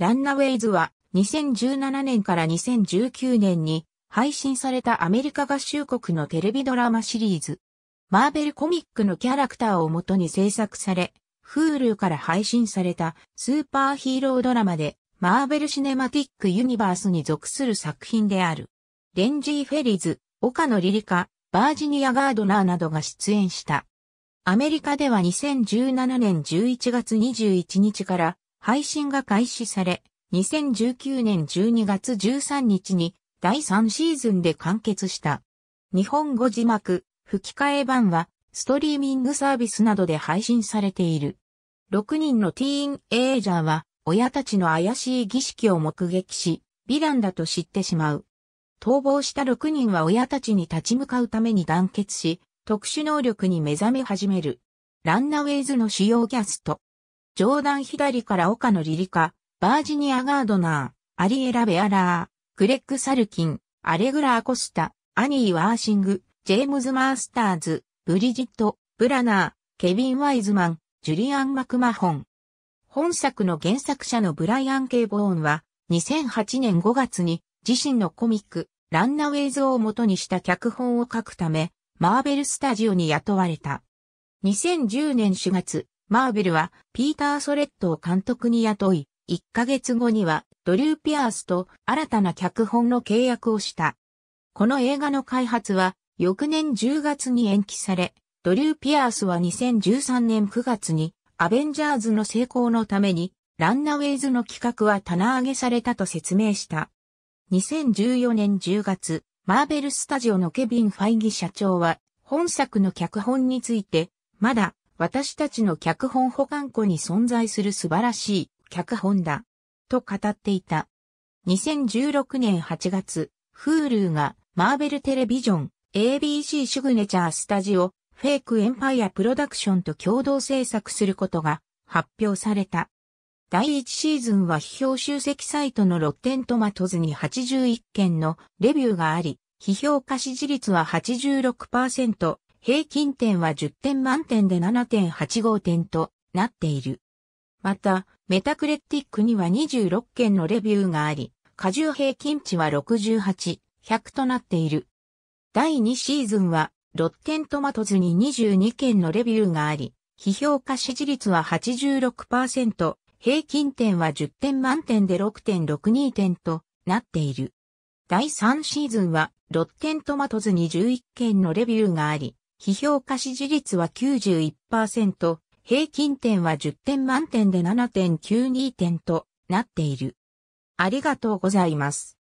ランナウェイズは2017年から2019年に配信されたアメリカ合衆国のテレビドラマシリーズ。マーベルコミックのキャラクターをもとに制作され、Hulu から配信されたスーパーヒーロードラマで、マーベルシネマティックユニバースに属する作品である。レンジー・フェリズ、岡野リリカ、バージニア・ガードナーなどが出演した。アメリカでは2017年11月21日から配信が開始され、2019年12月13日に第3シーズンで完結した。日本語字幕、吹き替え版は、ストリーミングサービスなどで配信されている。6人のティーンエイジャーは、親たちの怪しい儀式を目撃し、ヴィランだと知ってしまう。逃亡した6人は親たちに立ち向かうために団結し、特殊能力に目覚め始める。ランナウェイズの主要キャスト。ジョーダン左から岡野リリカ、バージニア・ガードナー、アリエラ・ベアラー、クレック・サルキン、アレグラ・アコスタ、アニー・ワーシング、ジェームズ・マースターズ、ブリジット、ブラナー、ケビン・ワイズマン、ジュリアン・マクマホン。本作の原作者のブライアン・ケイ・ボーンは、2008年5月に自身のコミック、ランナウェイズを元にした脚本を書くため、マーベル・スタジオに雇われた。2010年4月、マーベルはピーター・ソレットを監督に雇い、1ヶ月後にはドリュー・ピアースと新たな脚本の契約をした。この映画の開発は翌年10月に延期され、ドリュー・ピアースは2013年9月にアベンジャーズの成功のためにランナウェイズの企画は棚上げされたと説明した。2014年10月、マーベルスタジオのケビン・ファイギ社長は本作の脚本について、まだ私たちの脚本保管庫に存在する素晴らしい脚本だ。と語っていた。2016年8月、Hulu がマーベルテレビジョン ABC シグネチャースタジオフェイクエンパイアプロダクションと共同制作することが発表された。第1シーズンは批評集積サイトのロッテントマトズに81件のレビューがあり、批評家支持率は86%、平均点は10点満点で7.85点となっている。また、メタクレティックには26件のレビューがあり、過重平均値は68、100となっている。第2シーズンは、ロッテントマトズに22件のレビューがあり、批評価支持率は86%、平均点は10点満点で6.62点となっている。第3シーズンは、ロッテントマトズに11件のレビューがあり、批評可支持率は91%、平均点は10点満点で7.92点となっている。ありがとうございます。